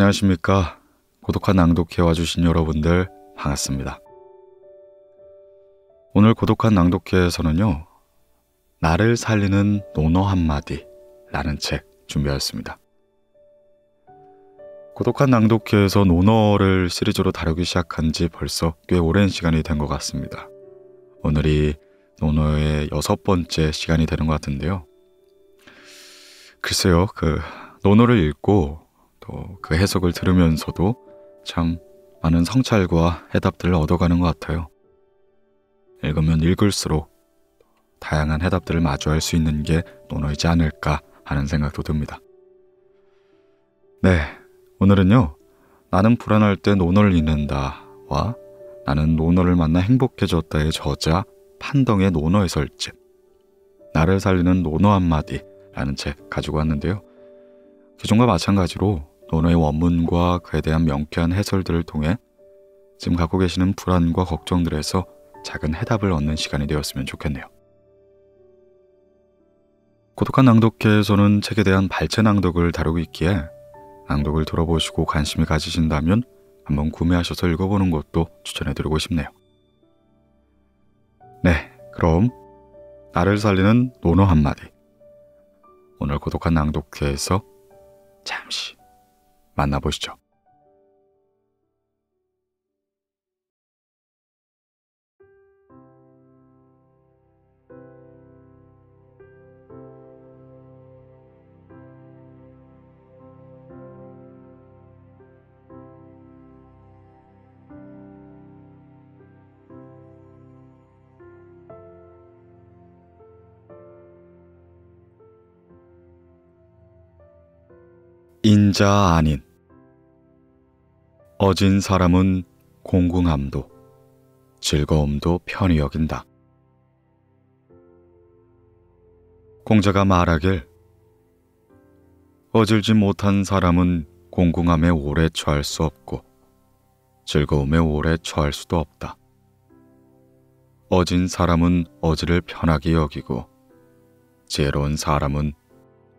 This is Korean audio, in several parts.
안녕하십니까. 고독한 낭독회 와주신 여러분들 반갑습니다. 오늘 고독한 낭독회에서는요. 나를 살리는 논어 한마디 라는 책 준비하였습니다. 고독한 낭독회에서 논어를 시리즈로 다루기 시작한 지 벌써 꽤 오랜 시간이 된 것 같습니다. 오늘이 논어의 여섯 번째 시간이 되는 것 같은데요. 글쎄요, 그, 논어를 읽고 또그 어, 해석을 들으면서도 참 많은 성찰과 해답들을 얻어가는 것 같아요. 읽으면 읽을수록 다양한 해답들을 마주할 수 있는 게 논어이지 않을까 하는 생각도 듭니다. 네, 오늘은요. 나는 불안할 때 논어를 읽는다와 나는 논어를 만나 행복해졌다의 저자 판덩의 논어 의설집 나를 살리는 논어 한마디라는 책 가지고 왔는데요. 기존과 그 마찬가지로 논어의 원문과 그에 대한 명쾌한 해설들을 통해 지금 갖고 계시는 불안과 걱정들에서 작은 해답을 얻는 시간이 되었으면 좋겠네요. 고독한 낭독회에서는 책에 대한 발췌 낭독을 다루고 있기에 낭독을 들어보시고 관심이 가지신다면 한번 구매하셔서 읽어보는 것도 추천해드리고 싶네요. 네, 그럼 나를 살리는 논어 한마디. 오늘 고독한 낭독회에서 잠시 만나보시죠. 인자 아닌 어진 사람은 공공함도 즐거움도 편히 여긴다. 공자가 말하길 어질지 못한 사람은 공공함에 오래 처할 수 없고 즐거움에 오래 처할 수도 없다. 어진 사람은 어지를 편하게 여기고 지혜로운 사람은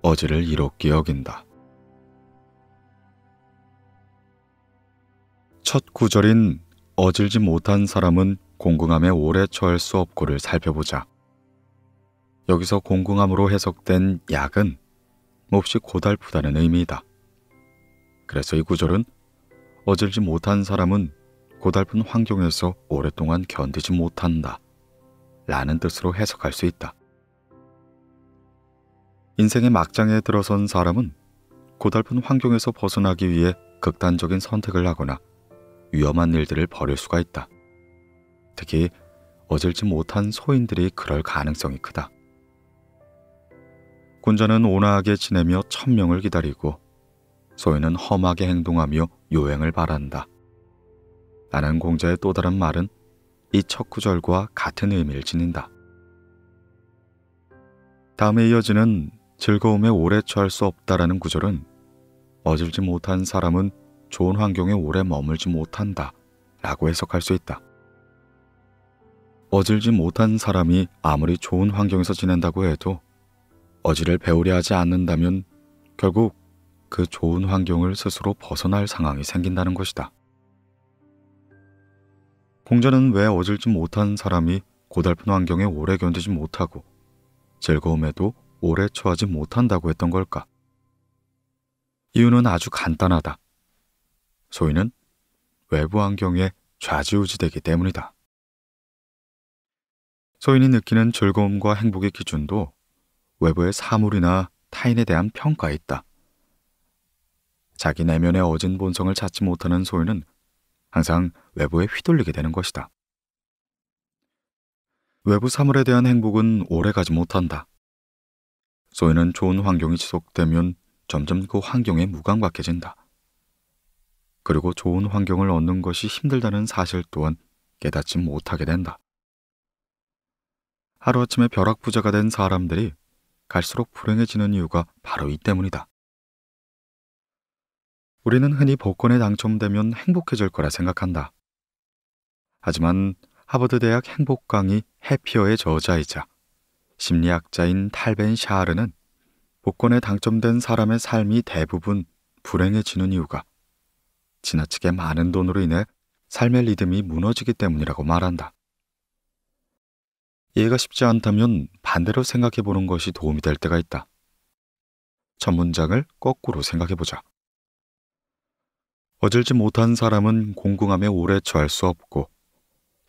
어지를 이롭게 여긴다. 첫 구절인 어질지 못한 사람은 공공함에 오래 처할 수 없고를 살펴보자. 여기서 공공함으로 해석된 약은 몹시 고달프다는 의미이다. 그래서 이 구절은 어질지 못한 사람은 고달픈 환경에서 오랫동안 견디지 못한다 라는 뜻으로 해석할 수 있다. 인생의 막장에 들어선 사람은 고달픈 환경에서 벗어나기 위해 극단적인 선택을 하거나 위험한 일들을 벌일 수가 있다. 특히 어질지 못한 소인들이 그럴 가능성이 크다. 군자는 온화하게 지내며 천명을 기다리고 소인은 험하게 행동하며 요행을 바란다. 나는 공자의 또 다른 말은 이 첫 구절과 같은 의미를 지닌다. 다음에 이어지는 즐거움에 오래 처할 수 없다라는 구절은 어질지 못한 사람은 좋은 환경에 오래 머물지 못한다 라고 해석할 수 있다. 어질지 못한 사람이 아무리 좋은 환경에서 지낸다고 해도 어지를 배우려 하지 않는다면 결국 그 좋은 환경을 스스로 벗어날 상황이 생긴다는 것이다. 공자는 왜 어질지 못한 사람이 고달픈 환경에 오래 견디지 못하고 즐거움에도 오래 처하지 못한다고 했던 걸까? 이유는 아주 간단하다. 소위는 외부 환경에 좌지우지되기 때문이다. 소인이 느끼는 즐거움과 행복의 기준도 외부의 사물이나 타인에 대한 평가에 있다. 자기 내면의 어진 본성을 찾지 못하는 소인은 항상 외부에 휘둘리게 되는 것이다. 외부 사물에 대한 행복은 오래가지 못한다. 소인은 좋은 환경이 지속되면 점점 그 환경에 무감각해진다. 그리고 좋은 환경을 얻는 것이 힘들다는 사실 또한 깨닫지 못하게 된다. 하루아침에 벼락부자가 된 사람들이 갈수록 불행해지는 이유가 바로 이 때문이다. 우리는 흔히 복권에 당첨되면 행복해질 거라 생각한다. 하지만 하버드대학 행복 강의 해피어의 저자이자 심리학자인 탈벤 샤르는 복권에 당첨된 사람의 삶이 대부분 불행해지는 이유가 지나치게 많은 돈으로 인해 삶의 리듬이 무너지기 때문이라고 말한다. 이해가 쉽지 않다면 반대로 생각해 보는 것이 도움이 될 때가 있다. 첫 문장을 거꾸로 생각해 보자. 어질지 못한 사람은 공공함에 오래 처할 수 없고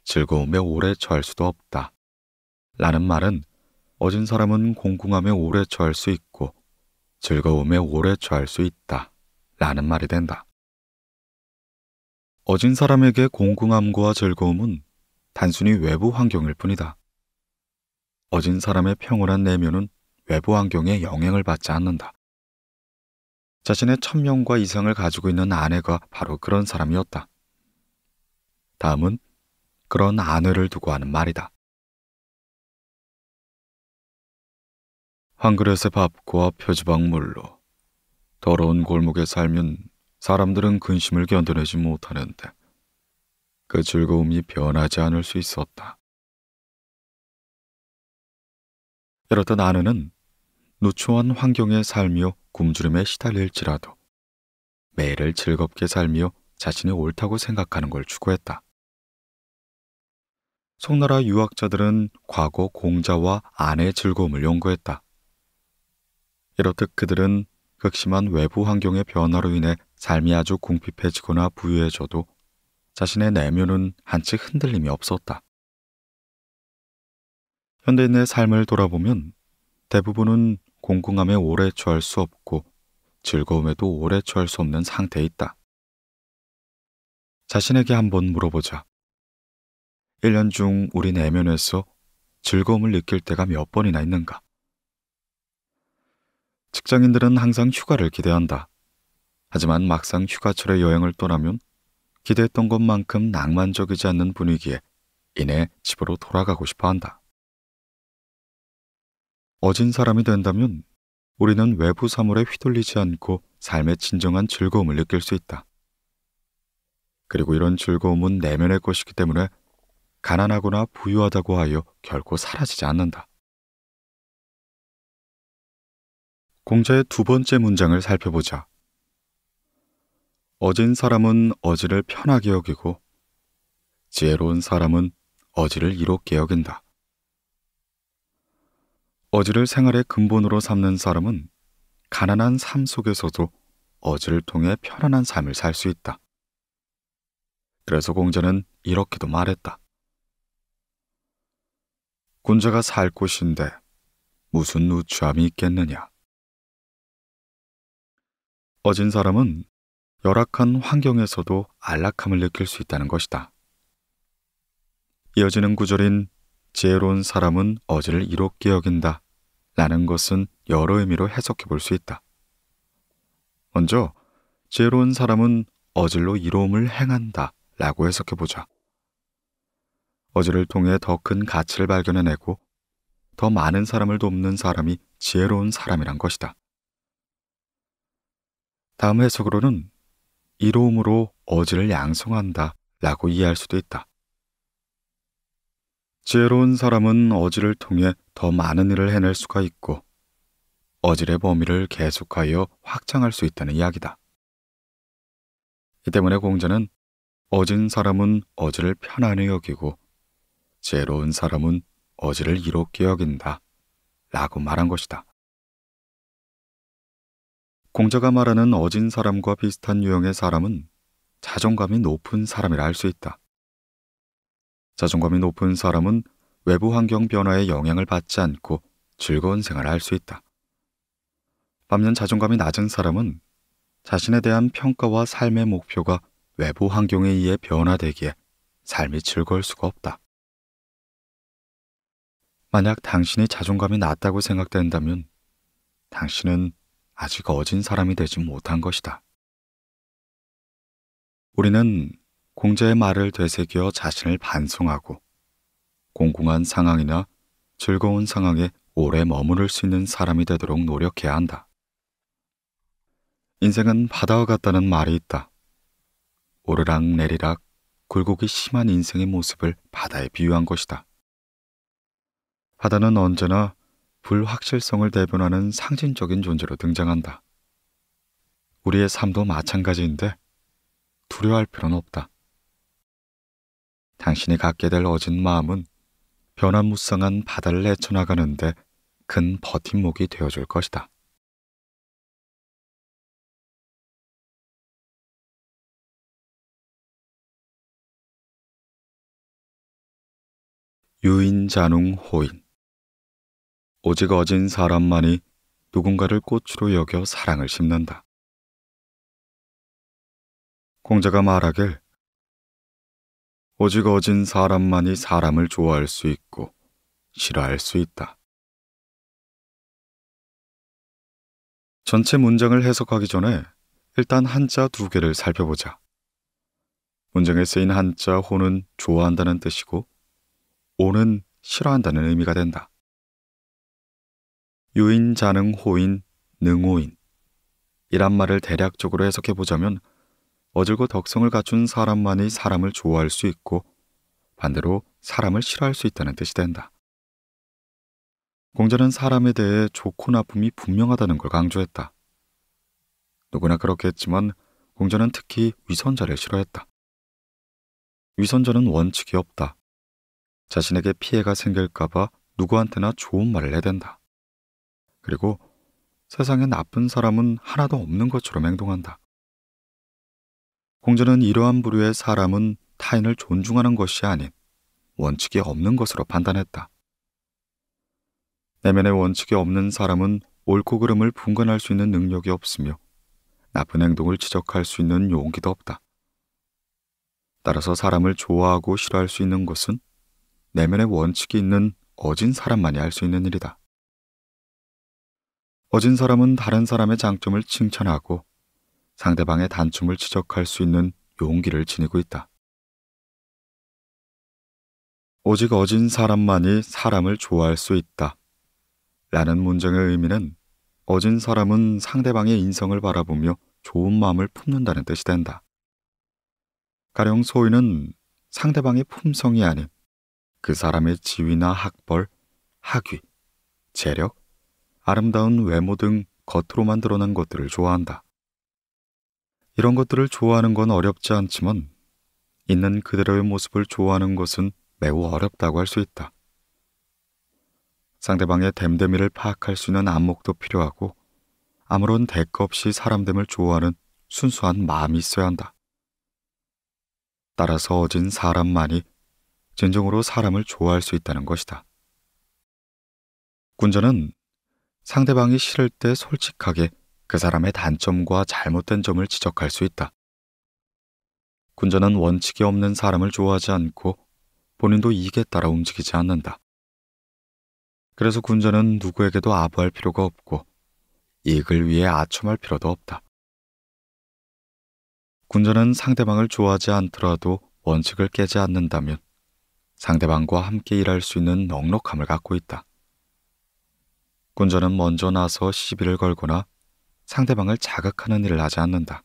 즐거움에 오래 처할 수도 없다. 라는 말은 어진 사람은 공공함에 오래 처할 수 있고 즐거움에 오래 처할 수 있다. 라는 말이 된다. 어진 사람에게 공공함과 즐거움은 단순히 외부 환경일 뿐이다. 어진 사람의 평온한 내면은 외부 환경에 영향을 받지 않는다. 자신의 천명과 이상을 가지고 있는 아내가 바로 그런 사람이었다. 다음은 그런 아내를 두고 하는 말이다. 한 그릇의 밥과 표지방 물로 더러운 골목에 살면 사람들은 근심을 견뎌내지 못하는데 그 즐거움이 변하지 않을 수 있었다. 이렇듯 아내는 누추한 환경에 살며 굶주림에 시달릴지라도 매일을 즐겁게 살며 자신이 옳다고 생각하는 걸 추구했다. 송나라 유학자들은 과거 공자와 아내의 즐거움을 연구했다. 이렇듯 그들은 극심한 외부 환경의 변화로 인해 삶이 아주 궁핍해지거나 부유해져도 자신의 내면은 한 치 흔들림이 없었다. 현대인의 삶을 돌아보면 대부분은 공공함에 오래 처할 수 없고 즐거움에도 오래 처할 수 없는 상태에 있다. 자신에게 한번 물어보자. 1년 중 우리 내면에서 즐거움을 느낄 때가 몇 번이나 있는가? 직장인들은 항상 휴가를 기대한다. 하지만 막상 휴가철에 여행을 떠나면 기대했던 것만큼 낭만적이지 않는 분위기에 이내 집으로 돌아가고 싶어 한다. 어진 사람이 된다면 우리는 외부 사물에 휘둘리지 않고 삶의 진정한 즐거움을 느낄 수 있다. 그리고 이런 즐거움은 내면의 것이기 때문에 가난하거나 부유하다고 하여 결코 사라지지 않는다. 공자의 두 번째 문장을 살펴보자. 어진 사람은 어지를 편하게 여기고 지혜로운 사람은 어지를 이롭게 여긴다. 어지를 생활의 근본으로 삼는 사람은 가난한 삶 속에서도 어지를 통해 편안한 삶을 살 수 있다. 그래서 공자는 이렇게도 말했다. 군자가 살 곳인데 무슨 우추함이 있겠느냐. 어진 사람은 열악한 환경에서도 안락함을 느낄 수 있다는 것이다. 이어지는 구절인 지혜로운 사람은 어제를 이롭게 여긴다 라는 것은 여러 의미로 해석해 볼 수 있다. 먼저 지혜로운 사람은 어질로 이로움을 행한다 라고 해석해 보자. 어질을 통해 더 큰 가치를 발견해내고 더 많은 사람을 돕는 사람이 지혜로운 사람이란 것이다. 다음 해석으로는 이로움으로 어지를 양성한다 라고 이해할 수도 있다. 지혜로운 사람은 어지를 통해 더 많은 일을 해낼 수가 있고 어질의 범위를 계속하여 확장할 수 있다는 이야기다. 이 때문에 공자는 어진 사람은 어질을 편안히 여기고 지혜로운 사람은 어질을 이롭게 여긴다 라고 말한 것이다. 공자가 말하는 어진 사람과 비슷한 유형의 사람은 자존감이 높은 사람이라 할 수 있다. 자존감이 높은 사람은 외부 환경 변화에 영향을 받지 않고 즐거운 생활을 할 수 있다. 반면 자존감이 낮은 사람은 자신에 대한 평가와 삶의 목표가 외부 환경에 의해 변화되기에 삶이 즐거울 수가 없다. 만약 당신이 자존감이 낮다고 생각된다면 당신은 아직 어진 사람이 되지 못한 것이다. 우리는 공자의 말을 되새겨 자신을 반성하고 공공한 상황이나 즐거운 상황에 오래 머무를 수 있는 사람이 되도록 노력해야 한다. 인생은 바다와 같다는 말이 있다. 오르락 내리락 굴곡이 심한 인생의 모습을 바다에 비유한 것이다. 바다는 언제나 불확실성을 대변하는 상징적인 존재로 등장한다. 우리의 삶도 마찬가지인데 두려워할 필요는 없다. 당신이 갖게 될 어진 마음은 변화무쌍한 바다를 헤쳐나가는데 큰 버팀목이 되어줄 것이다. 유인자농 호인 오직 어진 사람만이 누군가를 꽃으로 여겨 사랑을 심는다. 공자가 말하길 오직 어진 사람만이 사람을 좋아할 수 있고 싫어할 수 있다. 전체 문장을 해석하기 전에 일단 한자 두 개를 살펴보자. 문장에 쓰인 한자 호는 좋아한다는 뜻이고 오는 싫어한다는 의미가 된다. 유인, 자능, 호인, 능호인 이란 말을 대략적으로 해석해 보자면 어질고 덕성을 갖춘 사람만이 사람을 좋아할 수 있고 반대로 사람을 싫어할 수 있다는 뜻이 된다. 공자는 사람에 대해 좋고 나쁨이 분명하다는 걸 강조했다. 누구나 그렇겠지만 공자는 특히 위선자를 싫어했다. 위선자는 원칙이 없다. 자신에게 피해가 생길까봐 누구한테나 좋은 말을 해댄다. 그리고 세상에 나쁜 사람은 하나도 없는 것처럼 행동한다. 공자는 이러한 부류의 사람은 타인을 존중하는 것이 아닌 원칙이 없는 것으로 판단했다. 내면의 원칙이 없는 사람은 옳고 그름을 분간할 수 있는 능력이 없으며 나쁜 행동을 지적할 수 있는 용기도 없다. 따라서 사람을 좋아하고 싫어할 수 있는 것은 내면의 원칙이 있는 어진 사람만이 할 수 있는 일이다. 어진 사람은 다른 사람의 장점을 칭찬하고 상대방의 단점을 지적할 수 있는 용기를 지니고 있다. 오직 어진 사람만이 사람을 좋아할 수 있다. 라는 문장의 의미는 어진 사람은 상대방의 인성을 바라보며 좋은 마음을 품는다는 뜻이 된다. 가령 소위는 상대방의 품성이 아닌 그 사람의 지위나 학벌, 학위, 재력, 아름다운 외모 등 겉으로만 드러난 것들을 좋아한다. 이런 것들을 좋아하는 건 어렵지 않지만 있는 그대로의 모습을 좋아하는 것은 매우 어렵다고 할 수 있다. 상대방의 댐데미를 파악할 수 있는 안목도 필요하고 아무런 대가 없이 사람됨을 좋아하는 순수한 마음이 있어야 한다. 따라서 어진 사람만이 진정으로 사람을 좋아할 수 있다는 것이다. 군자는 상대방이 싫을 때 솔직하게 그 사람의 단점과 잘못된 점을 지적할 수 있다. 군자는 원칙이 없는 사람을 좋아하지 않고 본인도 이에 따라 움직이지 않는다. 그래서 군자는 누구에게도 아부할 필요가 없고 이익을 위해 아첨할 필요도 없다. 군자는 상대방을 좋아하지 않더라도 원칙을 깨지 않는다면 상대방과 함께 일할 수 있는 넉넉함을 갖고 있다. 권자는 먼저 나서 시비를 걸거나 상대방을 자극하는 일을 하지 않는다.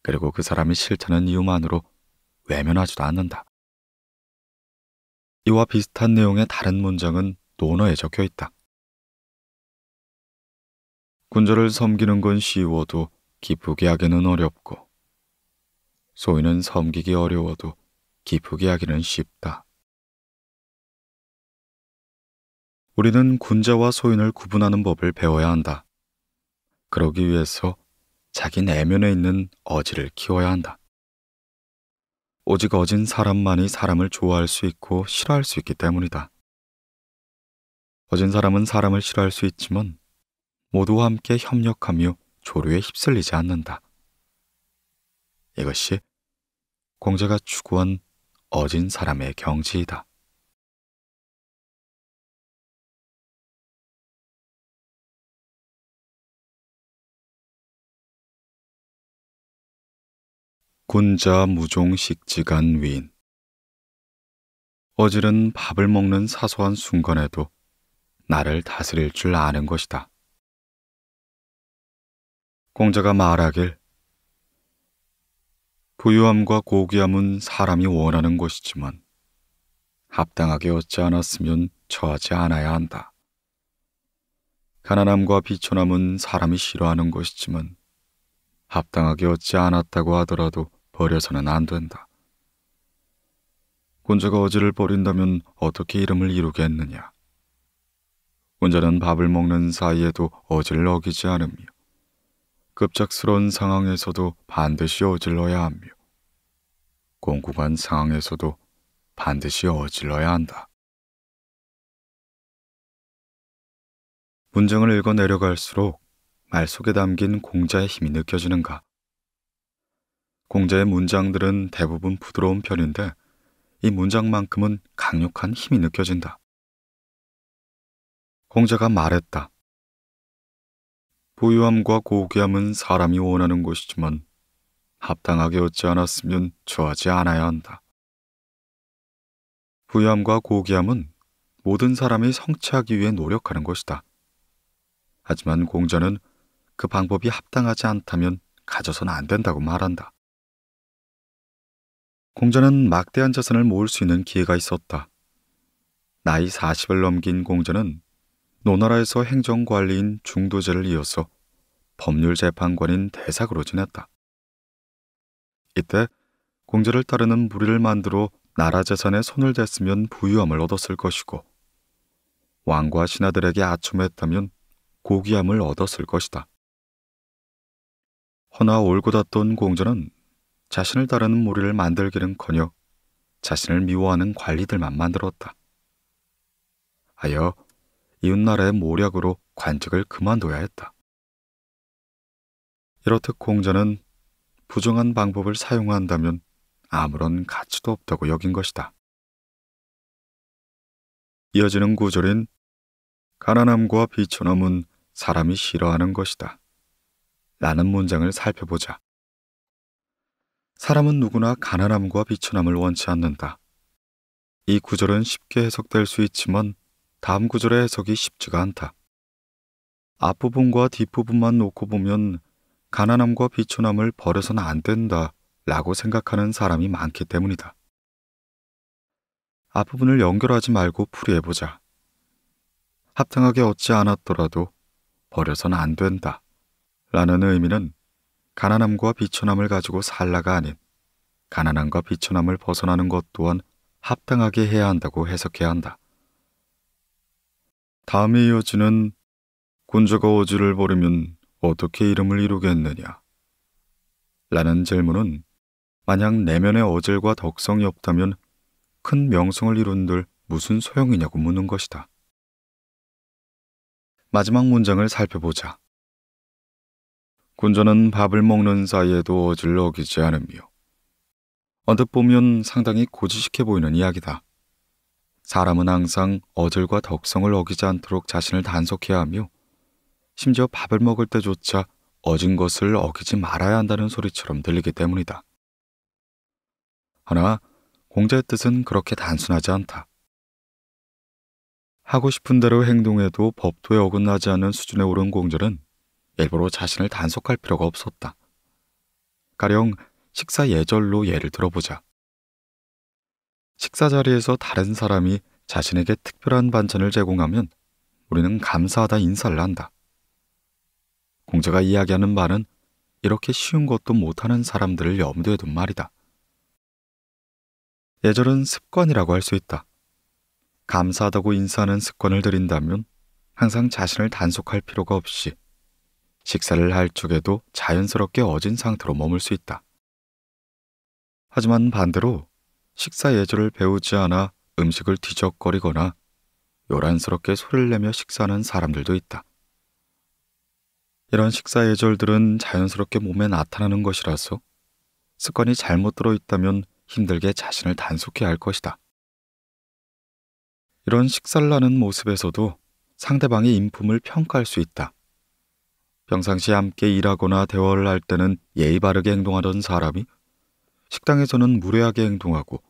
그리고 그 사람이 싫다는 이유만으로 외면하지도 않는다. 이와 비슷한 내용의 다른 문장은 논어에 적혀 있다. 군자를 섬기는 건 쉬워도 기쁘게 하기는 어렵고 소인은 섬기기 어려워도 기쁘게 하기는 쉽다. 우리는 군자와 소인을 구분하는 법을 배워야 한다. 그러기 위해서 자기 내면에 있는 어지를 키워야 한다. 오직 어진 사람만이 사람을 좋아할 수 있고 싫어할 수 있기 때문이다. 어진 사람은 사람을 싫어할 수 있지만 모두와 함께 협력하며 조류에 휩쓸리지 않는다. 이것이 공자가 추구한 어진 사람의 경지이다. 군자 무종 식지간 위인 어질은 밥을 먹는 사소한 순간에도 나를 다스릴 줄 아는 것이다. 공자가 말하길 부유함과 고귀함은 사람이 원하는 것이지만 합당하게 얻지 않았으면 처하지 않아야 한다. 가난함과 비천함은 사람이 싫어하는 것이지만 합당하게 얻지 않았다고 하더라도 버려서는 안 된다. 혼자가 어지를 버린다면 어떻게 이름을 이루겠느냐. 혼자는 밥을 먹는 사이에도 어지를 어기지 않으며 급작스러운 상황에서도 반드시 어질러야 하며 공공한 상황에서도 반드시 어질러야 한다. 문장을 읽어 내려갈수록 말 속에 담긴 공자의 힘이 느껴지는가? 공자의 문장들은 대부분 부드러운 편인데 이 문장만큼은 강력한 힘이 느껴진다. 공자가 말했다. 부유함과 고귀함은 사람이 원하는 것이지만 합당하게 얻지 않았으면 좋아하지 않아야 한다. 부유함과 고귀함은 모든 사람이 성취하기 위해 노력하는 것이다. 하지만 공자는 그 방법이 합당하지 않다면 가져선 안 된다고 말한다. 공전은 막대한 자산을 모을 수 있는 기회가 있었다. 나이 40을 넘긴 공전은 노나라에서 행정관리인 중도제를 이어서 법률재판관인 대사으로 지냈다. 이때 공제를 따르는 무리를 만들어 나라 재산에 손을 댔으면 부유함을 얻었을 것이고 왕과 신하들에게 아첨했다면 고귀함을 얻었을 것이다. 허나 올고 닿던 공전은 자신을 따르는 무리를 만들기는커녕 자신을 미워하는 관리들만 만들었다. 하여 이웃나라의 모략으로 관직을 그만둬야 했다. 이렇듯 공자는 부정한 방법을 사용한다면 아무런 가치도 없다고 여긴 것이다. 이어지는 구절인 가난함과 비천함은 사람이 싫어하는 것이다. 라는 문장을 살펴보자. 사람은 누구나 가난함과 비천함을 원치 않는다. 이 구절은 쉽게 해석될 수 있지만 다음 구절의 해석이 쉽지가 않다. 앞부분과 뒷부분만 놓고 보면 가난함과 비천함을 버려서는 안 된다 라고 생각하는 사람이 많기 때문이다. 앞부분을 연결하지 말고 풀이해보자. 합당하게 얻지 않았더라도 버려서는 안 된다 라는 의미는 가난함과 비천함을 가지고 살라가 아닌 가난함과 비천함을 벗어나는 것 또한 합당하게 해야 한다고 해석해야 한다. 다음에 이어지는 군자가 어지를 버리면 어떻게 이름을 이루겠느냐? 라는 질문은 만약 내면의 어질과 덕성이 없다면 큰 명성을 이룬들 무슨 소용이냐고 묻는 것이다. 마지막 문장을 살펴보자. 군전은 밥을 먹는 사이에도 어 질러기지 않으며 언뜻 보면 상당히 고지식해 보이는 이야기다. 사람은 항상 어절과 덕성을 어기지 않도록 자신을 단속해야 하며 심지어 밥을 먹을 때조차 어진 것을 어기지 말아야 한다는 소리처럼 들리기 때문이다. 하나, 공자의 뜻은 그렇게 단순하지 않다. 하고 싶은 대로 행동해도 법도에 어긋나지 않은 수준에 오른 공자는 일부러 자신을 단속할 필요가 없었다. 가령 식사 예절로 예를 들어보자. 식사 자리에서 다른 사람이 자신에게 특별한 반찬을 제공하면 우리는 감사하다 인사를 한다. 공자가 이야기하는 말은 이렇게 쉬운 것도 못하는 사람들을 염두에 둔 말이다. 예절은 습관이라고 할 수 있다. 감사하다고 인사하는 습관을 들인다면 항상 자신을 단속할 필요가 없이 식사를 할 적에도 자연스럽게 어진 상태로 머물 수 있다. 하지만 반대로 식사 예절을 배우지 않아 음식을 뒤적거리거나 요란스럽게 소리를 내며 식사하는 사람들도 있다. 이런 식사 예절들은 자연스럽게 몸에 나타나는 것이라서 습관이 잘못 들어 있다면 힘들게 자신을 단속해야 할 것이다. 이런 식사를 하는 모습에서도 상대방의 인품을 평가할 수 있다. 평상시 함께 일하거나 대화를 할 때는 예의 바르게 행동하던 사람이 식당에서는 무례하게 행동하고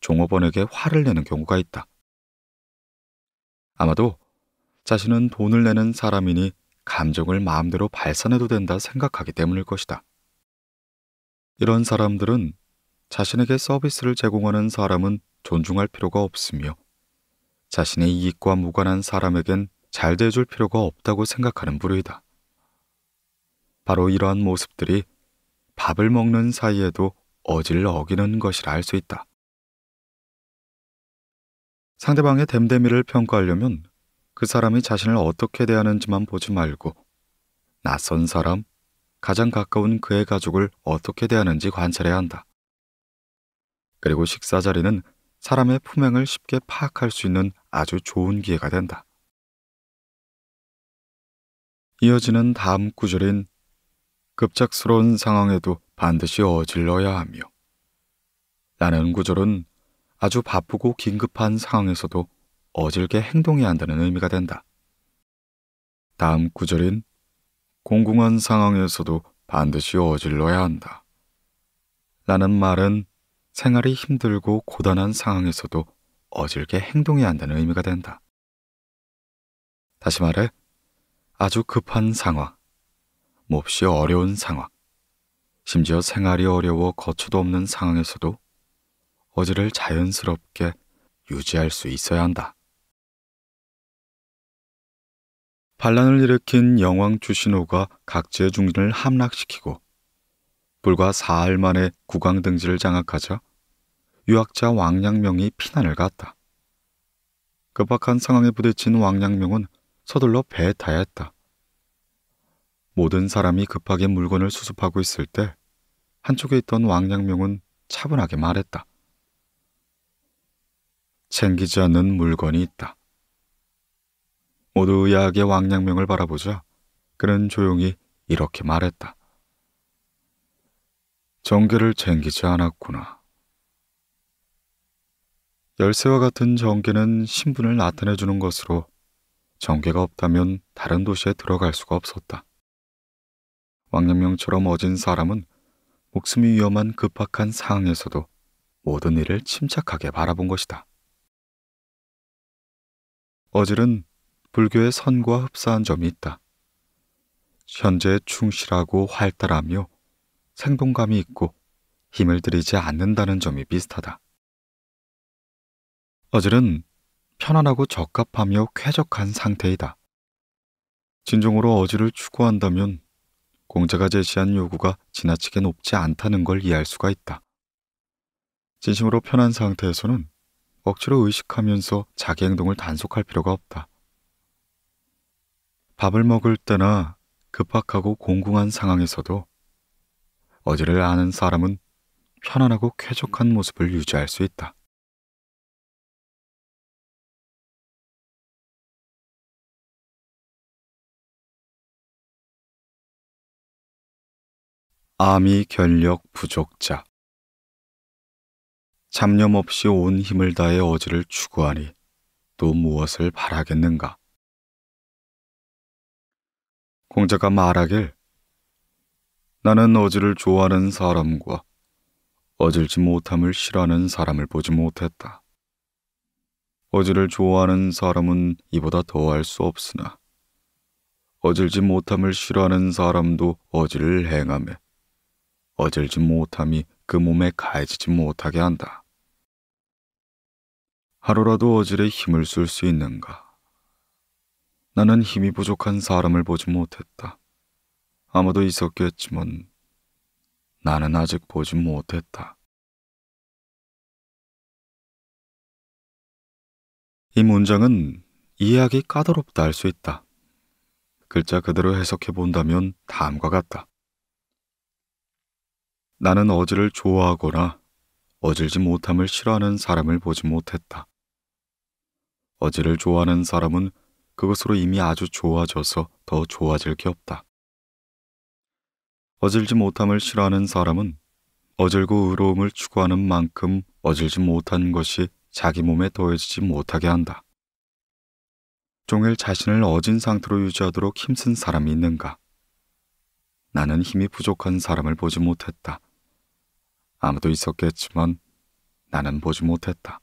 종업원에게 화를 내는 경우가 있다. 아마도 자신은 돈을 내는 사람이니 감정을 마음대로 발산해도 된다 생각하기 때문일 것이다. 이런 사람들은 자신에게 서비스를 제공하는 사람은 존중할 필요가 없으며 자신의 이익과 무관한 사람에겐 잘 대해줄 필요가 없다고 생각하는 부류이다. 바로 이러한 모습들이 밥을 먹는 사이에도 어질 어기는 것이라 할 수 있다. 상대방의 댐댐이를 평가하려면 그 사람이 자신을 어떻게 대하는지만 보지 말고 낯선 사람, 가장 가까운 그의 가족을 어떻게 대하는지 관찰해야 한다. 그리고 식사 자리는 사람의 품행을 쉽게 파악할 수 있는 아주 좋은 기회가 된다. 이어지는 다음 구절인 급작스러운 상황에도 반드시 어질러야 하며 라는 구절은 아주 바쁘고 긴급한 상황에서도 어질게 행동해야 한다는 의미가 된다. 다음 구절인 공공한 상황에서도 반드시 어질러야 한다. 라는 말은 생활이 힘들고 고단한 상황에서도 어질게 행동해야 한다는 의미가 된다. 다시 말해, 아주 급한 상황, 몹시 어려운 상황, 심지어 생활이 어려워 거처도 없는 상황에서도 어지를 자연스럽게 유지할 수 있어야 한다. 반란을 일으킨 영왕 주신호가 각지의 중진을 함락시키고 불과 사흘 만에 국왕 등지를 장악하자 유학자 왕양명이 피난을 갔다. 급박한 상황에 부딪힌 왕양명은 서둘러 배에 타야 했다. 모든 사람이 급하게 물건을 수습하고 있을 때 한쪽에 있던 왕양명은 차분하게 말했다. 챙기지 않는 물건이 있다. 모두 의아하게 왕양명을 바라보자 그는 조용히 이렇게 말했다. 정계를 챙기지 않았구나. 열쇠와 같은 정계는 신분을 나타내주는 것으로 정계가 없다면 다른 도시에 들어갈 수가 없었다. 왕양명처럼 어진 사람은 목숨이 위험한 급박한 상황에서도 모든 일을 침착하게 바라본 것이다. 어질은 불교의 선과 흡사한 점이 있다. 현재 충실하고 활달하며 생동감이 있고 힘을 들이지 않는다는 점이 비슷하다. 어질은 편안하고 적합하며 쾌적한 상태이다. 진정으로 어질을 추구한다면 공자가 제시한 요구가 지나치게 높지 않다는 걸 이해할 수가 있다. 진심으로 편한 상태에서는 억지로 의식하면서 자기 행동을 단속할 필요가 없다. 밥을 먹을 때나 급박하고 공공한 상황에서도 어지를 아는 사람은 편안하고 쾌적한 모습을 유지할 수 있다. 암이 견력 부족자 잡념 없이 온 힘을 다해 어지를 추구하니 또 무엇을 바라겠는가? 공자가 말하길 나는 어지를 좋아하는 사람과 어질지 못함을 싫어하는 사람을 보지 못했다. 어지를 좋아하는 사람은 이보다 더할 수 없으나 어질지 못함을 싫어하는 사람도 어지를 행함에 어질지 못함이 그 몸에 가해지지 못하게 한다. 하루라도 어질에 힘을 쓸 수 있는가? 나는 힘이 부족한 사람을 보지 못했다. 아마도 있었겠지만 나는 아직 보지 못했다. 이 문장은 이해하기 까다롭다 할 수 있다. 글자 그대로 해석해 본다면 다음과 같다. 나는 어지를 좋아하거나 어질지 못함을 싫어하는 사람을 보지 못했다. 어지를 좋아하는 사람은 그것으로 이미 아주 좋아져서 더 좋아질 게 없다. 어질지 못함을 싫어하는 사람은 어질고 의로움을 추구하는 만큼 어질지 못한 것이 자기 몸에 더해지지 못하게 한다. 종일 자신을 어진 상태로 유지하도록 힘쓴 사람이 있는가? 나는 힘이 부족한 사람을 보지 못했다. 아무도 있었겠지만 나는 보지 못했다.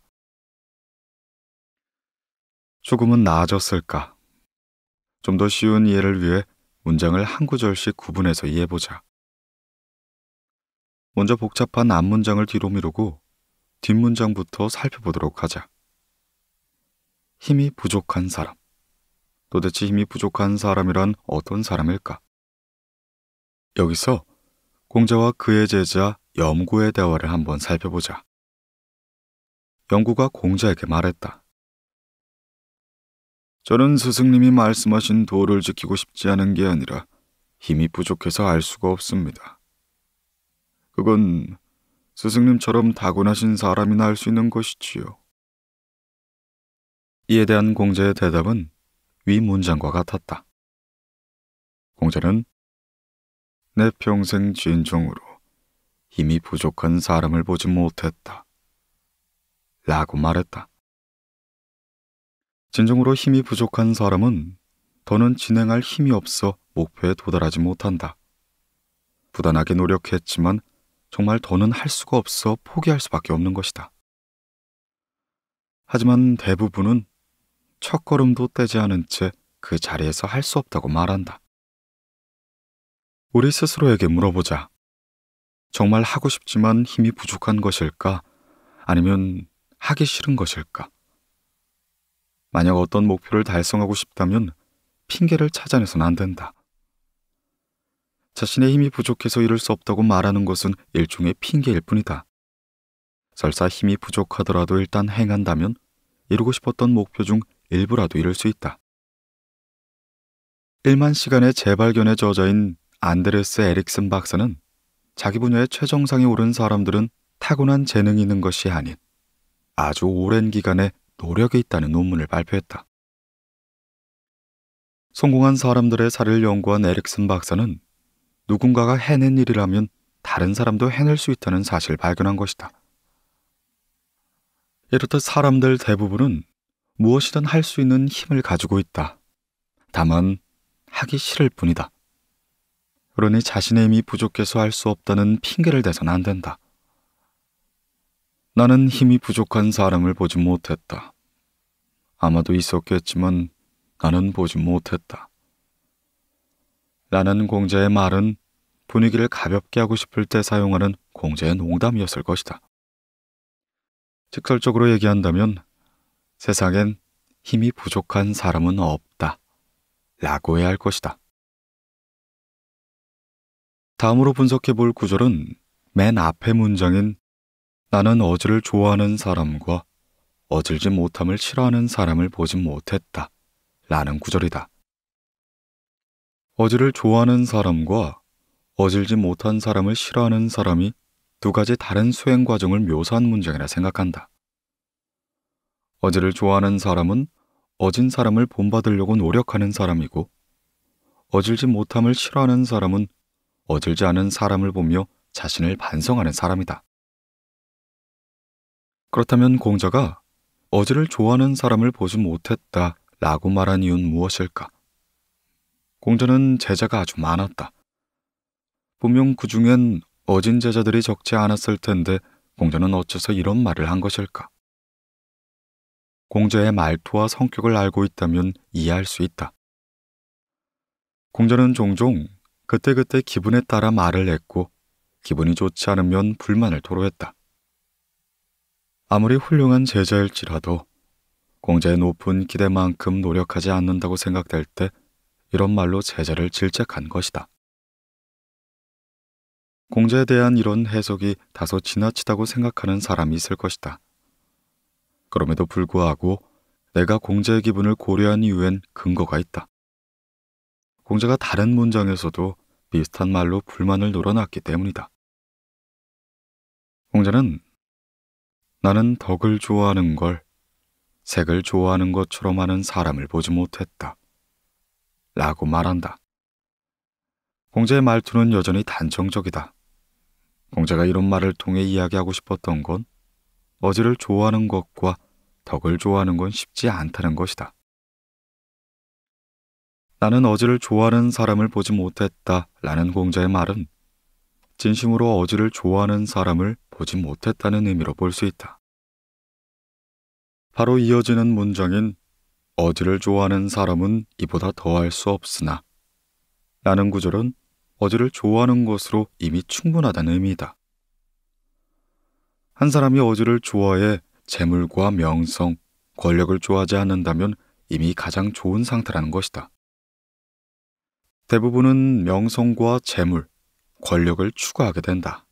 조금은 나아졌을까? 좀 더 쉬운 이해를 위해 문장을 한 구절씩 구분해서 이해해보자. 먼저 복잡한 앞문장을 뒤로 미루고 뒷문장부터 살펴보도록 하자. 힘이 부족한 사람. 도대체 힘이 부족한 사람이란 어떤 사람일까? 여기서 공자와 그의 제자 영구의 대화를 한번 살펴보자. 영구가 공자에게 말했다. 저는 스승님이 말씀하신 도를 지키고 싶지 않은 게 아니라 힘이 부족해서 알 수가 없습니다. 그건 스승님처럼 다곤하신 사람이나 할 수 있는 것이지요. 이에 대한 공자의 대답은 위 문장과 같았다. 공자는 내 평생 진정으로 힘이 부족한 사람을 보지 못했다. 라고 말했다. 진정으로 힘이 부족한 사람은 더는 진행할 힘이 없어 목표에 도달하지 못한다. 부단하게 노력했지만 정말 더는 할 수가 없어 포기할 수밖에 없는 것이다. 하지만 대부분은 첫 걸음도 떼지 않은 채 그 자리에서 할 수 없다고 말한다. 우리 스스로에게 물어보자. 정말 하고 싶지만 힘이 부족한 것일까? 아니면 하기 싫은 것일까? 만약 어떤 목표를 달성하고 싶다면 핑계를 찾아내선 안 된다. 자신의 힘이 부족해서 이룰 수 없다고 말하는 것은 일종의 핑계일 뿐이다. 설사 힘이 부족하더라도 일단 행한다면 이루고 싶었던 목표 중 일부라도 이룰 수 있다. 1만 시간의 재발견의 저자인 안드레스 에릭슨 박사는 자기 분야의 최정상에 오른 사람들은 타고난 재능이 있는 것이 아닌 아주 오랜 기간의 노력에 있다는 논문을 발표했다. 성공한 사람들의 사례를 연구한 에릭슨 박사는 누군가가 해낸 일이라면 다른 사람도 해낼 수 있다는 사실을 발견한 것이다. 이렇듯 사람들 대부분은 무엇이든 할 수 있는 힘을 가지고 있다. 다만 하기 싫을 뿐이다. 그러니 자신의 힘이 부족해서 할 수 없다는 핑계를 대선 안 된다. 나는 힘이 부족한 사람을 보지 못했다. 아마도 있었겠지만 나는 보지 못했다. 라는 공자의 말은 분위기를 가볍게 하고 싶을 때 사용하는 공자의 농담이었을 것이다. 직설적으로 얘기한다면 세상엔 힘이 부족한 사람은 없다. 라고 해야 할 것이다. 다음으로 분석해 볼 구절은 맨 앞의 문장인 나는 어질을 좋아하는 사람과 어질지 못함을 싫어하는 사람을 보지 못했다 라는 구절이다. 어질을 좋아하는 사람과 어질지 못한 사람을 싫어하는 사람이 두 가지 다른 수행 과정을 묘사한 문장이라 생각한다. 어질을 좋아하는 사람은 어진 사람을 본받으려고 노력하는 사람이고 어질지 못함을 싫어하는 사람은 어질지 않은 사람을 보며 자신을 반성하는 사람이다. 그렇다면 공자가 어질을 좋아하는 사람을 보지 못했다 라고 말한 이유는 무엇일까? 공자는 제자가 아주 많았다. 분명 그 중엔 어진 제자들이 적지 않았을 텐데 공자는 어째서 이런 말을 한 것일까? 공자의 말투와 성격을 알고 있다면 이해할 수 있다. 공자는 종종 그때그때 기분에 따라 말을 했고 기분이 좋지 않으면 불만을 토로했다. 아무리 훌륭한 제자일지라도 공자의 높은 기대만큼 노력하지 않는다고 생각될 때 이런 말로 제자를 질책한 것이다. 공자에 대한 이런 해석이 다소 지나치다고 생각하는 사람이 있을 것이다. 그럼에도 불구하고 내가 공자의 기분을 고려한 이유엔 근거가 있다. 공자가 다른 문장에서도 비슷한 말로 불만을 늘어놨기 때문이다. 공자는 나는 덕을 좋아하는 걸 색을 좋아하는 것처럼 하는 사람을 보지 못했다. 라고 말한다. 공자의 말투는 여전히 단정적이다. 공자가 이런 말을 통해 이야기하고 싶었던 건 어지를 좋아하는 것과 덕을 좋아하는 건 쉽지 않다는 것이다. 나는 어지를 좋아하는 사람을 보지 못했다 라는 공자의 말은 진심으로 어지를 좋아하는 사람을 보지 못했다는 의미로 볼 수 있다. 바로 이어지는 문장인 어지를 좋아하는 사람은 이보다 더할 수 없으나 라는 구절은 어지를 좋아하는 것으로 이미 충분하다는 의미다. 한 사람이 어지를 좋아해 재물과 명성, 권력을 좋아하지 않는다면 이미 가장 좋은 상태라는 것이다. 대부분은 명성과 재물, 권력을 추구하게 된다.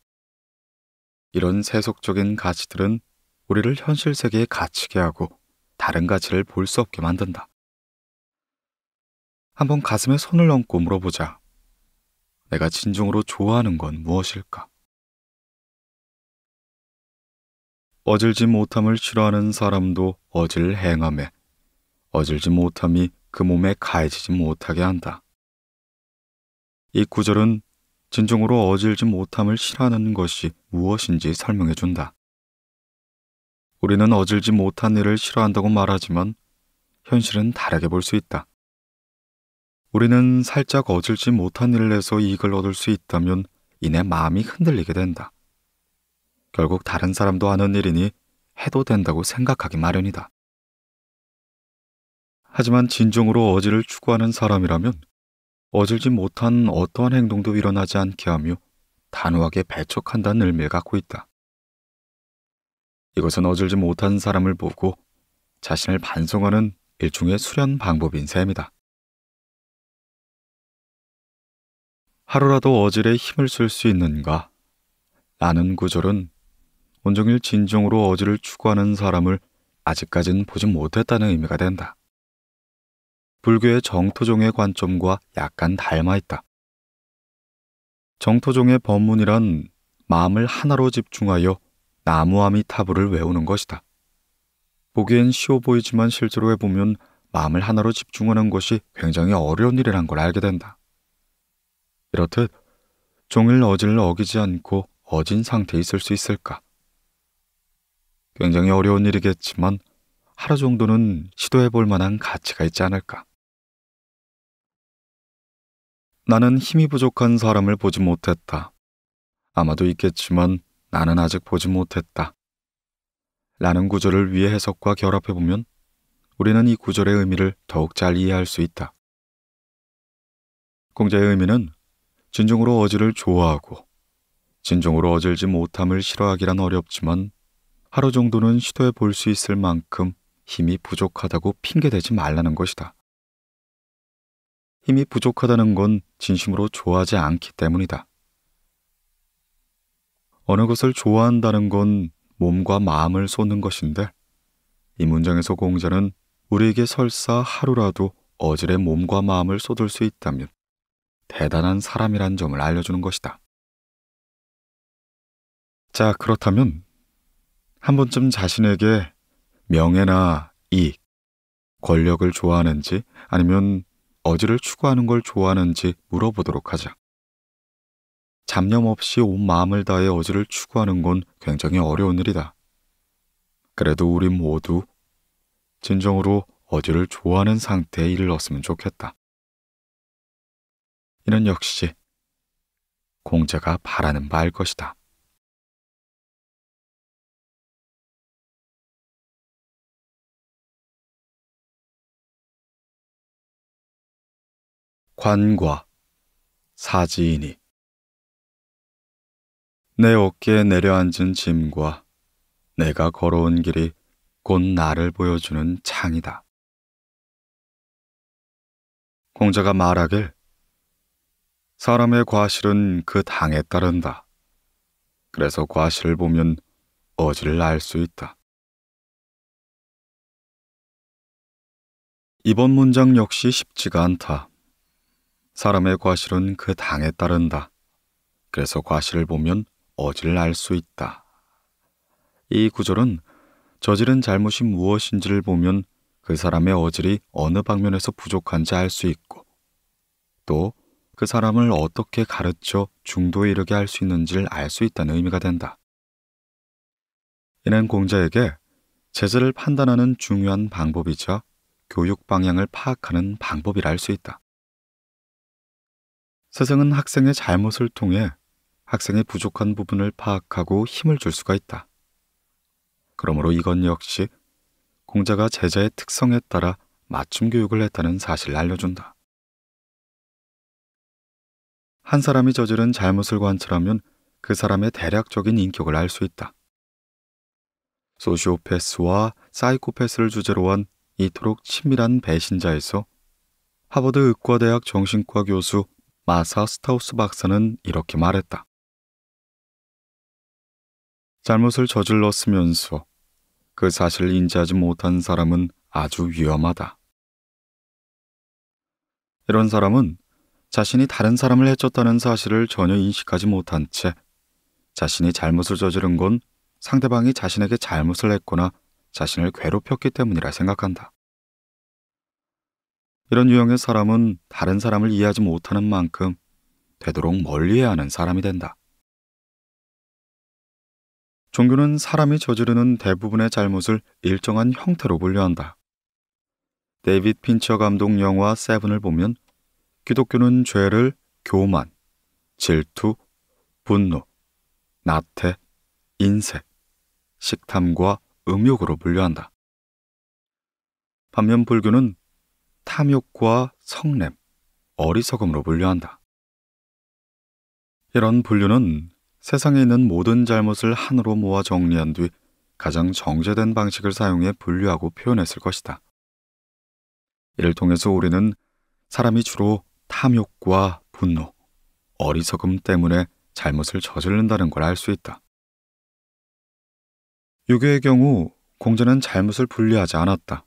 이런 세속적인 가치들은 우리를 현실 세계에 갇히게 하고 다른 가치를 볼 수 없게 만든다. 한번 가슴에 손을 얹고 물어보자. 내가 진정으로 좋아하는 건 무엇일까? 어질지 못함을 싫어하는 사람도 어질 행함에 어질지 못함이 그 몸에 가해지지 못하게 한다. 이 구절은 진정으로 어질지 못함을 싫어하는 것이 무엇인지 설명해 준다. 우리는 어질지 못한 일을 싫어한다고 말하지만 현실은 다르게 볼 수 있다. 우리는 살짝 어질지 못한 일을 해서 이익을 얻을 수 있다면 이내 마음이 흔들리게 된다. 결국 다른 사람도 아는 일이니 해도 된다고 생각하기 마련이다. 하지만 진정으로 어질을 추구하는 사람이라면 어질지 못한 어떠한 행동도 일어나지 않게 하며 단호하게 배척한다는 의미를 갖고 있다. 이것은 어질지 못한 사람을 보고 자신을 반성하는 일종의 수련 방법인 셈이다. 하루라도 어질에 힘을 쓸 수 있는가? 라는 구절은 온종일 진정으로 어질을 추구하는 사람을 아직까진 보지 못했다는 의미가 된다. 불교의 정토종의 관점과 약간 닮아 있다. 정토종의 법문이란 마음을 하나로 집중하여 나무아미타불을 외우는 것이다. 보기엔 쉬워 보이지만 실제로 해보면 마음을 하나로 집중하는 것이 굉장히 어려운 일이란 걸 알게 된다. 이렇듯 종일 어질을 어기지 않고 어진 상태에 있을 수 있을까? 굉장히 어려운 일이겠지만 하루 정도는 시도해 볼 만한 가치가 있지 않을까? 나는 힘이 부족한 사람을 보지 못했다. 아마도 있겠지만 나는 아직 보지 못했다. 라는 구절을 위해 해석과 결합해보면 우리는 이 구절의 의미를 더욱 잘 이해할 수 있다. 공자의 의미는 진정으로 어지를 좋아하고 진정으로 어질지 못함을 싫어하기란 어렵지만 하루 정도는 시도해 볼 수 있을 만큼 힘이 부족하다고 핑계대지 말라는 것이다. 힘이 부족하다는 건 진심으로 좋아하지 않기 때문이다. 어느 것을 좋아한다는 건 몸과 마음을 쏟는 것인데 이 문장에서 공자는 우리에게 설사 하루라도 어질의 몸과 마음을 쏟을 수 있다면 대단한 사람이란 점을 알려주는 것이다. 자, 그렇다면 한 번쯤 자신에게 명예나 이익, 권력을 좋아하는지 아니면 어지를 추구하는 걸 좋아하는지 물어보도록 하자. 잡념 없이 온 마음을 다해 어지를 추구하는 건 굉장히 어려운 일이다. 그래도 우리 모두 진정으로 어지를 좋아하는 상태에 이르렀으면 좋겠다. 이는 역시 공자가 바라는 바일 것이다. 관과 사지이니내 어깨에 내려앉은 짐과 내가 걸어온 길이 곧 나를 보여주는 창이다. 공자가 말하길 사람의 과실은 그 당에 따른다. 그래서 과실을 보면 어지를 알 수 있다. 이번 문장 역시 쉽지가 않다. 사람의 과실은 그 당에 따른다. 그래서 과실을 보면 어질 알수 있다. 이 구절은 저지른 잘못이 무엇인지를 보면 그 사람의 어질이 어느 방면에서 부족한지 알 수 있고 또 그 사람을 어떻게 가르쳐 중도에 이르게 할 수 있는지를 알 수 있다는 의미가 된다. 이는 공자에게 제재를 판단하는 중요한 방법이자 교육 방향을 파악하는 방법이라 할 수 있다. 세상은 학생의 잘못을 통해 학생의 부족한 부분을 파악하고 힘을 줄 수가 있다. 그러므로 이건 역시 공자가 제자의 특성에 따라 맞춤 교육을 했다는 사실을 알려준다. 한 사람이 저지른 잘못을 관찰하면 그 사람의 대략적인 인격을 알 수 있다. 소시오패스와 사이코패스를 주제로 한 이토록 친밀한 배신자에서 하버드 의과대학 정신과 교수 마사 스타우스 박사는 이렇게 말했다. 잘못을 저질렀으면서 그 사실을 인지하지 못한 사람은 아주 위험하다. 이런 사람은 자신이 다른 사람을 해쳤다는 사실을 전혀 인식하지 못한 채 자신이 잘못을 저지른 건 상대방이 자신에게 잘못을 했거나 자신을 괴롭혔기 때문이라 생각한다. 이런 유형의 사람은 다른 사람을 이해하지 못하는 만큼 되도록 멀리해야 하는 사람이 된다. 종교는 사람이 저지르는 대부분의 잘못을 일정한 형태로 분류한다. 데이빗 핀처 감독 영화 세븐을 보면 기독교는 죄를 교만, 질투, 분노, 나태, 인색, 식탐과 음욕으로 분류한다. 반면 불교는 탐욕과 성냄, 어리석음으로 분류한다. 이런 분류는 세상에 있는 모든 잘못을 한으로 모아 정리한 뒤 가장 정제된 방식을 사용해 분류하고 표현했을 것이다. 이를 통해서 우리는 사람이 주로 탐욕과 분노, 어리석음 때문에 잘못을 저지른다는 걸 알 수 있다. 유교의 경우 공자는 잘못을 분리하지 않았다.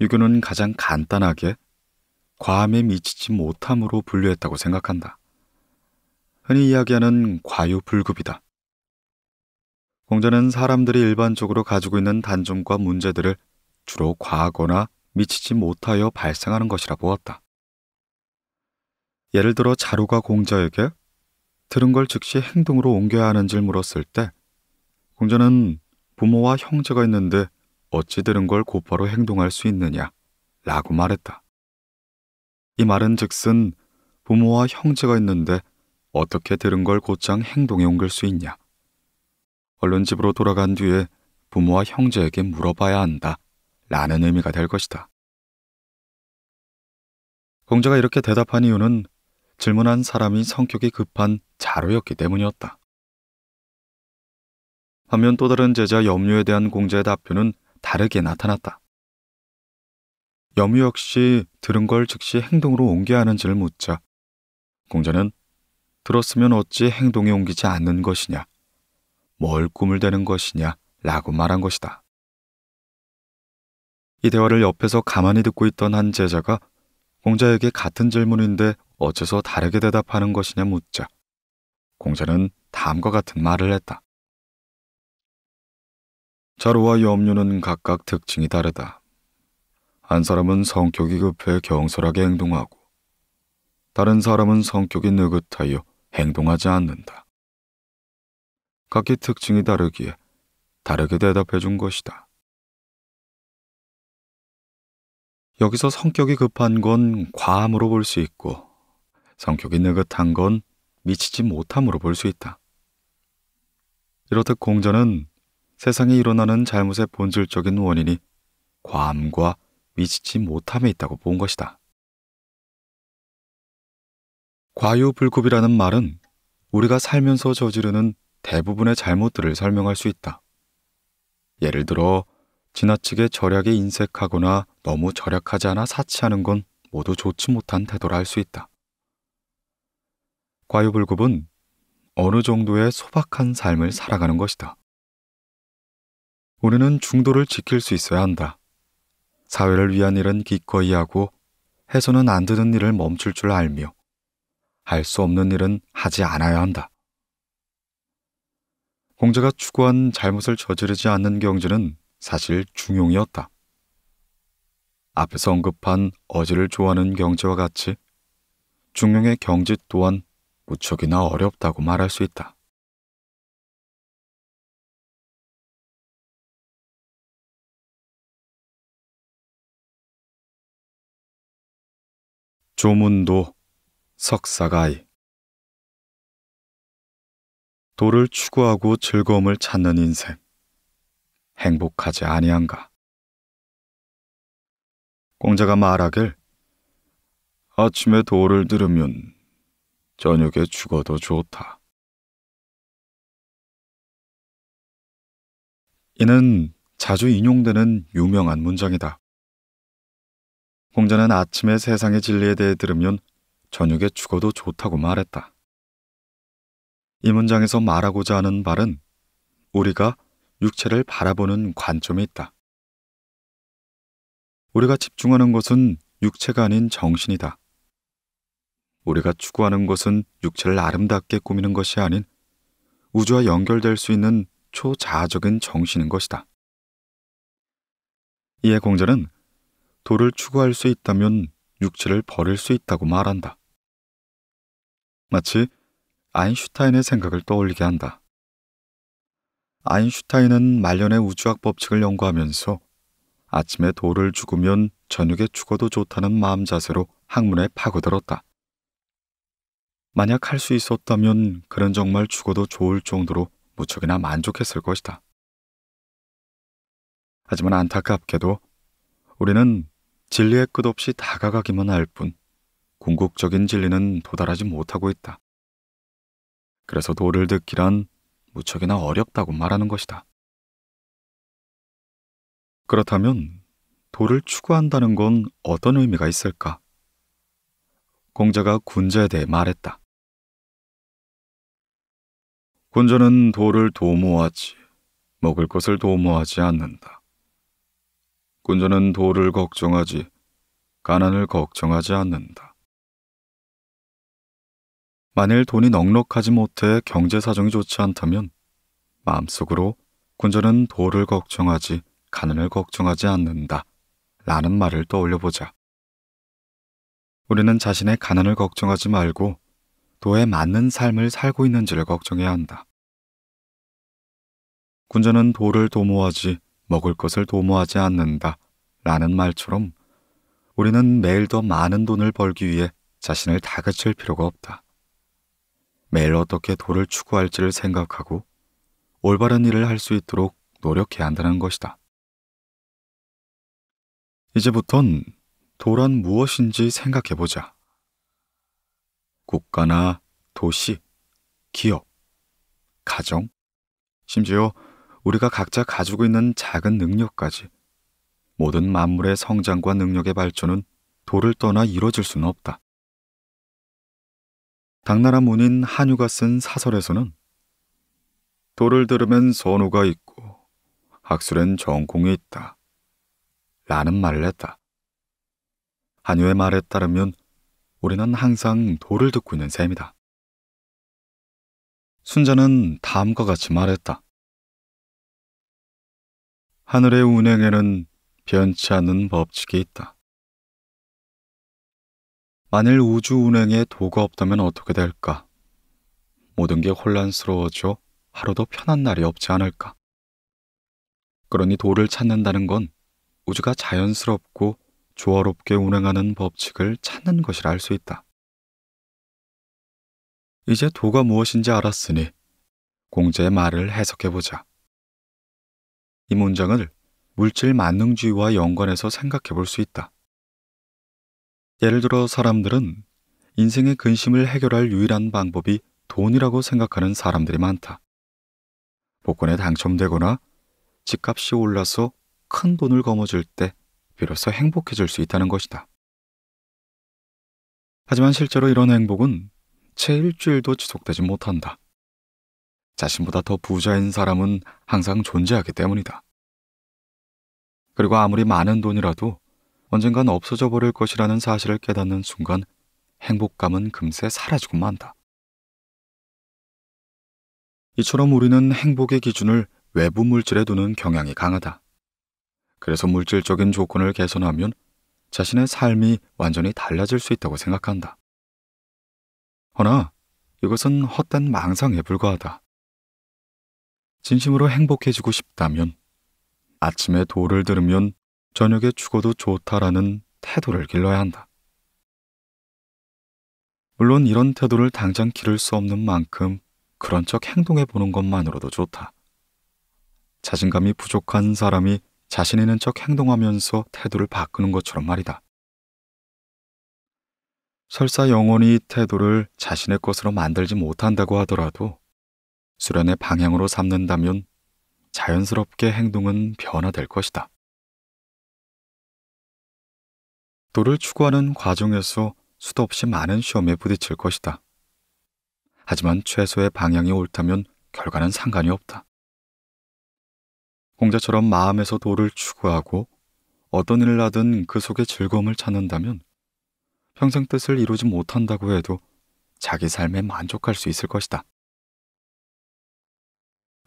유교는 가장 간단하게 과함에 미치지 못함으로 분류했다고 생각한다. 흔히 이야기하는 과유불급이다. 공자는 사람들이 일반적으로 가지고 있는 단점과 문제들을 주로 과하거나 미치지 못하여 발생하는 것이라 보았다. 예를 들어 자루가 공자에게 들은 걸 즉시 행동으로 옮겨야 하는질 물었을 때 공자는 부모와 형제가 있는데 어찌 들은 걸 곧바로 행동할 수 있느냐? 라고 말했다. 이 말은 즉슨 부모와 형제가 있는데 어떻게 들은 걸 곧장 행동에 옮길 수 있냐? 얼른 집으로 돌아간 뒤에 부모와 형제에게 물어봐야 한다. 라는 의미가 될 것이다. 공자가 이렇게 대답한 이유는 질문한 사람이 성격이 급한 자로였기 때문이었다. 반면 또 다른 제자 염려에 대한 공자의 답변은 다르게 나타났다. 여무 역시 들은 걸 즉시 행동으로 옮겨야 하는지를 묻자 공자는 들었으면 어찌 행동에 옮기지 않는 것이냐, 뭘 꿈을 대는 것이냐 라고 말한 것이다. 이 대화를 옆에서 가만히 듣고 있던 한 제자가 공자에게 같은 질문인데 어째서 다르게 대답하는 것이냐 묻자 공자는 다음과 같은 말을 했다. 자루와 염류는 각각 특징이 다르다. 한 사람은 성격이 급해 경솔하게 행동하고 다른 사람은 성격이 느긋하여 행동하지 않는다. 각기 특징이 다르기에 다르게 대답해 준 것이다. 여기서 성격이 급한 건 과함으로 볼 수 있고 성격이 느긋한 건 미치지 못함으로 볼 수 있다. 이렇듯 공자는 세상에 일어나는 잘못의 본질적인 원인이 과함과 미치지 못함에 있다고 본 것이다. 과유불급이라는 말은 우리가 살면서 저지르는 대부분의 잘못들을 설명할 수 있다. 예를 들어 지나치게 절약에 인색하거나 너무 절약하지 않아 사치하는 건 모두 좋지 못한 태도라 할 수 있다. 과유불급은 어느 정도의 소박한 삶을 살아가는 것이다. 우리는 중도를 지킬 수 있어야 한다. 사회를 위한 일은 기꺼이 하고 해서는 안 되는 일을 멈출 줄 알며 할 수 없는 일은 하지 않아야 한다. 공자가 추구한 잘못을 저지르지 않는 경지는 사실 중용이었다. 앞에서 언급한 어지를 좋아하는 경지와 같이 중용의 경지 또한 무척이나 어렵다고 말할 수 있다. 조문도 석사가이 도를 추구하고 즐거움을 찾는 인생 행복하지 아니한가 공자가 말하길 아침에 도를 들으면 저녁에 죽어도 좋다 이는 자주 인용되는 유명한 문장이다 공자는 아침에 세상의 진리에 대해 들으면 저녁에 죽어도 좋다고 말했다. 이 문장에서 말하고자 하는 말은 우리가 육체를 바라보는 관점이 있다. 우리가 집중하는 것은 육체가 아닌 정신이다. 우리가 추구하는 것은 육체를 아름답게 꾸미는 것이 아닌 우주와 연결될 수 있는 초자아적인 정신인 것이다. 이에 공자는 도를 추구할 수 있다면 육체를 버릴 수 있다고 말한다. 마치 아인슈타인의 생각을 떠올리게 한다. 아인슈타인은 말년에 우주학 법칙을 연구하면서 아침에 도를 죽으면 저녁에 죽어도 좋다는 마음 자세로 학문에 파고들었다. 만약 할 수 있었다면 그는 정말 죽어도 좋을 정도로 무척이나 만족했을 것이다. 하지만 안타깝게도 우리는 진리의 끝없이 다가가기만 할 뿐, 궁극적인 진리는 도달하지 못하고 있다. 그래서 도를 듣기란 무척이나 어렵다고 말하는 것이다. 그렇다면 도를 추구한다는 건 어떤 의미가 있을까? 공자가 군자에 대해 말했다. 군자는 도를 도모하지, 먹을 것을 도모하지 않는다. 군자는 도를 걱정하지 가난을 걱정하지 않는다. 만일 돈이 넉넉하지 못해 경제 사정이 좋지 않다면 마음속으로 군자는 도를 걱정하지 가난을 걱정하지 않는다 라는 말을 떠올려 보자. 우리는 자신의 가난을 걱정하지 말고 도에 맞는 삶을 살고 있는지를 걱정해야 한다. 군자는 도를 도모하지 먹을 것을 도모하지 않는다 라는 말처럼 우리는 매일 더 많은 돈을 벌기 위해 자신을 다그칠 필요가 없다. 매일 어떻게 돈을 추구할지를 생각하고 올바른 일을 할 수 있도록 노력해야 한다는 것이다. 이제부턴 도란 무엇인지 생각해보자. 국가나 도시, 기업, 가정, 심지어 우리가 각자 가지고 있는 작은 능력까지 모든 만물의 성장과 능력의 발전은 도를 떠나 이루어질 수는 없다. 당나라 문인 한유가 쓴 사설에서는 도를 들으면 선우가 있고 학술엔 전공이 있다. 라는 말을 했다. 한유의 말에 따르면 우리는 항상 도를 듣고 있는 셈이다. 순자는 다음과 같이 말했다. 하늘의 운행에는 변치 않는 법칙이 있다. 만일 우주 운행에 도가 없다면 어떻게 될까? 모든 게 혼란스러워져 하루도 편한 날이 없지 않을까? 그러니 도를 찾는다는 건 우주가 자연스럽고 조화롭게 운행하는 법칙을 찾는 것이라 할 수 있다. 이제 도가 무엇인지 알았으니 공자의 말을 해석해보자. 이 문장을 물질 만능주의와 연관해서 생각해 볼 수 있다. 예를 들어 사람들은 인생의 근심을 해결할 유일한 방법이 돈이라고 생각하는 사람들이 많다. 복권에 당첨되거나 집값이 올라서 큰 돈을 거머쥘 때 비로소 행복해질 수 있다는 것이다. 하지만 실제로 이런 행복은 채 일주일도 지속되지 못한다. 자신보다 더 부자인 사람은 항상 존재하기 때문이다. 그리고 아무리 많은 돈이라도 언젠간 없어져 버릴 것이라는 사실을 깨닫는 순간 행복감은 금세 사라지고 만다. 이처럼 우리는 행복의 기준을 외부 물질에 두는 경향이 강하다. 그래서 물질적인 조건을 개선하면 자신의 삶이 완전히 달라질 수 있다고 생각한다. 허나 이것은 헛된 망상에 불과하다. 진심으로 행복해지고 싶다면 아침에 도를 들으면 저녁에 죽어도 좋다라는 태도를 길러야 한다. 물론 이런 태도를 당장 기를 수 없는 만큼 그런 척 행동해 보는 것만으로도 좋다. 자신감이 부족한 사람이 자신 있는 척 행동하면서 태도를 바꾸는 것처럼 말이다. 설사 영원히 태도를 자신의 것으로 만들지 못한다고 하더라도 수련의 방향으로 삼는다면 자연스럽게 행동은 변화될 것이다. 도를 추구하는 과정에서 수도 없이 많은 시험에 부딪힐 것이다. 하지만 최소의 방향이 옳다면 결과는 상관이 없다. 공자처럼 마음에서 도를 추구하고 어떤 일을 하든 그 속에 즐거움을 찾는다면 평생 뜻을 이루지 못한다고 해도 자기 삶에 만족할 수 있을 것이다.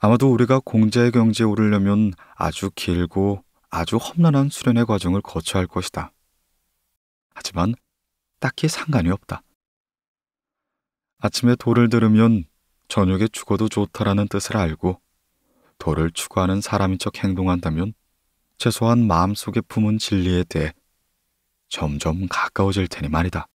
아마도 우리가 공자의 경지에 오르려면 아주 길고 아주 험난한 수련의 과정을 거쳐야 할 것이다. 하지만 딱히 상관이 없다. 아침에 돌을 들으면 저녁에 죽어도 좋다라는 뜻을 알고 돌을 추구하는 사람인 척 행동한다면 최소한 마음속에 품은 진리에 대해 점점 가까워질 테니 말이다.